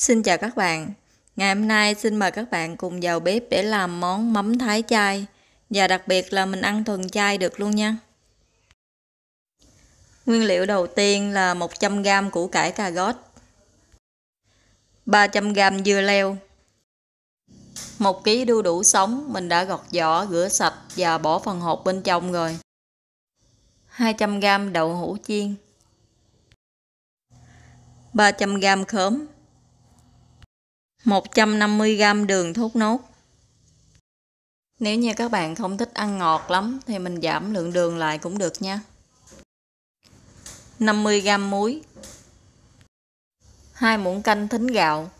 Xin chào các bạn. Ngày hôm nay xin mời các bạn cùng vào bếp để làm món mắm thái chay và đặc biệt là mình ăn thuần chay được luôn nha. Nguyên liệu đầu tiên là 100g củ cải cà gót, 300g dưa leo, 1 kg đu đủ sống mình đã gọt vỏ, rửa sạch và bỏ phần hộp bên trong rồi. 200g đậu hũ chiên, 300g khóm, 150g đường thốt nốt Nếu như các bạn không thích ăn ngọt lắm thì mình giảm lượng đường lại cũng được nha 50g muối 2 muỗng canh thính gạo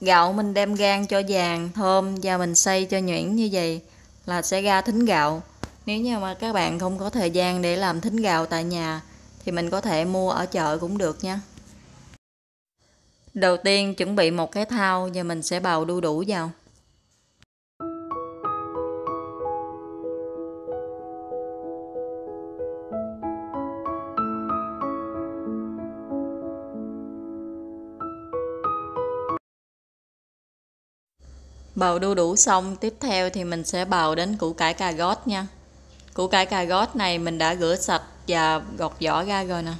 Gạo mình đem gan cho vàng, thơm và mình xay cho nhuyễn như vậy là sẽ ra thính gạo Nếu như mà các bạn không có thời gian để làm thính gạo tại nhà thì mình có thể mua ở chợ cũng được nha Đầu tiên chuẩn bị một cái thao và mình sẽ bào đu đủ vào. Bào đu đủ xong, tiếp theo thì mình sẽ bào đến củ cải cà gót nha. Củ cải cà gót này mình đã rửa sạch và gọt vỏ ra rồi nè.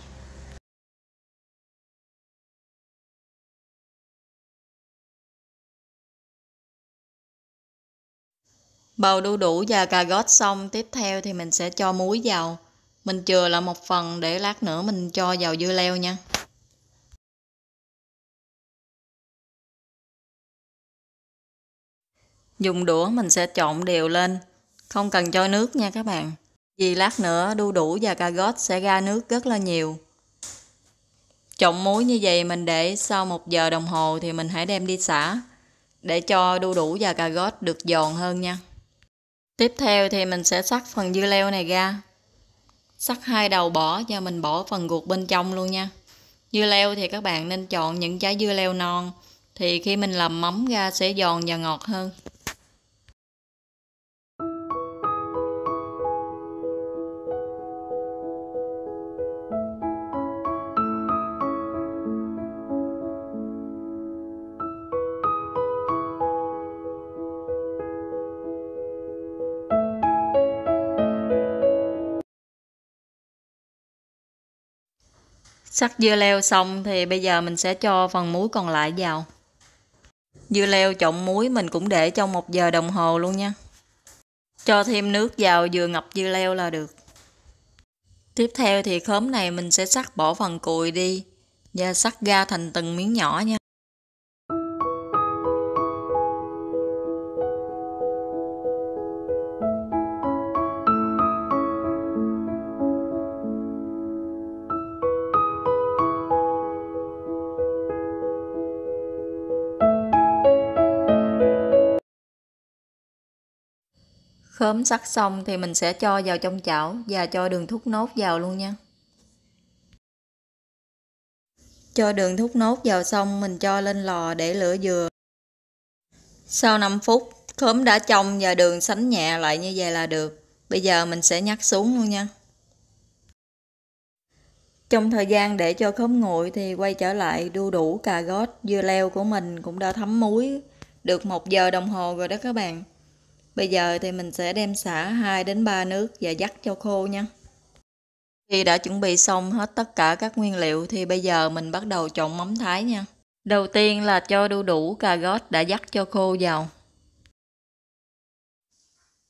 bào đu đủ và cà gót xong, tiếp theo thì mình sẽ cho muối vào. Mình chừa lại một phần để lát nữa mình cho vào dưa leo nha. Dùng đũa mình sẽ trộn đều lên, không cần cho nước nha các bạn. Vì lát nữa đu đủ và cà gót sẽ ra nước rất là nhiều. Trộn muối như vậy mình để sau một giờ đồng hồ thì mình hãy đem đi xả để cho đu đủ và cà gót được giòn hơn nha. Tiếp theo thì mình sẽ sắc phần dưa leo này ra. Sắc hai đầu bỏ và mình bỏ phần ruột bên trong luôn nha. Dưa leo thì các bạn nên chọn những trái dưa leo non thì khi mình làm mắm ra sẽ giòn và ngọt hơn. Sắc dưa leo xong thì bây giờ mình sẽ cho phần muối còn lại vào. Dưa leo trộn muối mình cũng để trong 1 giờ đồng hồ luôn nha. Cho thêm nước vào vừa ngập dưa leo là được. Tiếp theo thì khóm này mình sẽ sắc bỏ phần cùi đi và sắc ra thành từng miếng nhỏ nha. khóm sắt xong thì mình sẽ cho vào trong chảo và cho đường thốt nốt vào luôn nha cho đường thốt nốt vào xong mình cho lên lò để lửa dừa sau 5 phút khóm đã trong và đường sánh nhẹ lại như vậy là được bây giờ mình sẽ nhắc xuống luôn nha trong thời gian để cho khóm nguội thì quay trở lại đu đủ cà gót dưa leo của mình cũng đã thấm muối được một giờ đồng hồ rồi đó các bạn Bây giờ thì mình sẽ đem xả 2 đến 3 nước và dắt cho khô nha. Khi đã chuẩn bị xong hết tất cả các nguyên liệu thì bây giờ mình bắt đầu trộn mắm thái nha. Đầu tiên là cho đu đủ cà rốt đã dắt cho khô vào.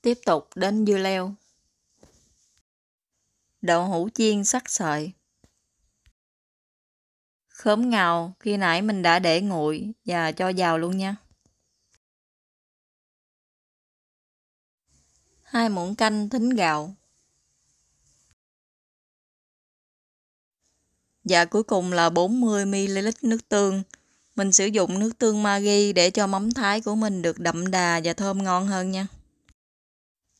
Tiếp tục đến dưa leo. Đậu hũ chiên sắc sợi. Khóm ngào khi nãy mình đã để nguội và cho vào luôn nha. hai muỗng canh thính gạo. Và cuối cùng là 40ml nước tương. Mình sử dụng nước tương Maggi để cho mắm thái của mình được đậm đà và thơm ngon hơn nha.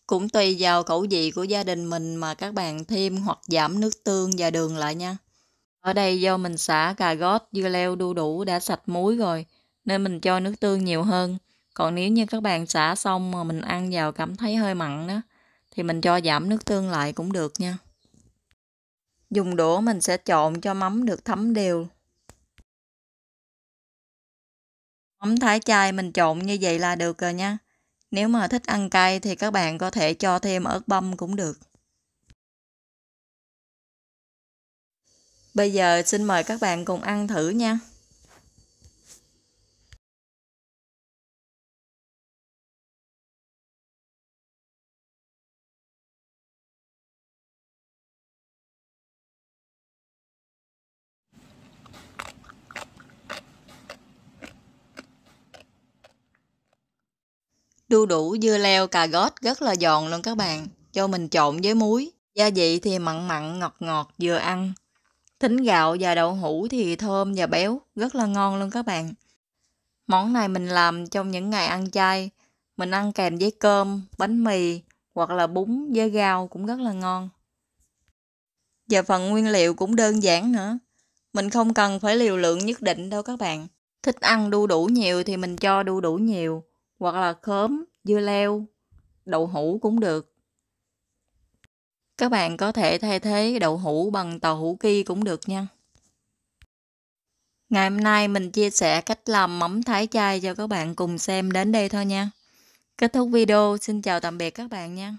Cũng tùy vào khẩu vị của gia đình mình mà các bạn thêm hoặc giảm nước tương và đường lại nha. Ở đây do mình xả cà gót, dưa leo đu đủ đã sạch muối rồi, nên mình cho nước tương nhiều hơn. Còn nếu như các bạn xả xong mà mình ăn vào cảm thấy hơi mặn đó, thì mình cho giảm nước tương lại cũng được nha. Dùng đũa mình sẽ trộn cho mắm được thấm đều. Mắm thái chay mình trộn như vậy là được rồi nha. Nếu mà thích ăn cay thì các bạn có thể cho thêm ớt băm cũng được. Bây giờ xin mời các bạn cùng ăn thử nha. đu đủ dưa leo cà gót rất là giòn luôn các bạn cho mình trộn với muối gia vị thì mặn mặn ngọt ngọt vừa ăn thính gạo và đậu hũ thì thơm và béo rất là ngon luôn các bạn món này mình làm trong những ngày ăn chay mình ăn kèm với cơm bánh mì hoặc là bún với rau cũng rất là ngon và phần nguyên liệu cũng đơn giản nữa mình không cần phải liều lượng nhất định đâu các bạn thích ăn đu đủ nhiều thì mình cho đu đủ nhiều hoặc là khóm, dưa leo, đậu hũ cũng được. Các bạn có thể thay thế đậu hũ bằng tàu hũ kia cũng được nha. Ngày hôm nay mình chia sẻ cách làm mắm thái chay cho các bạn cùng xem đến đây thôi nha. Kết thúc video, xin chào tạm biệt các bạn nha.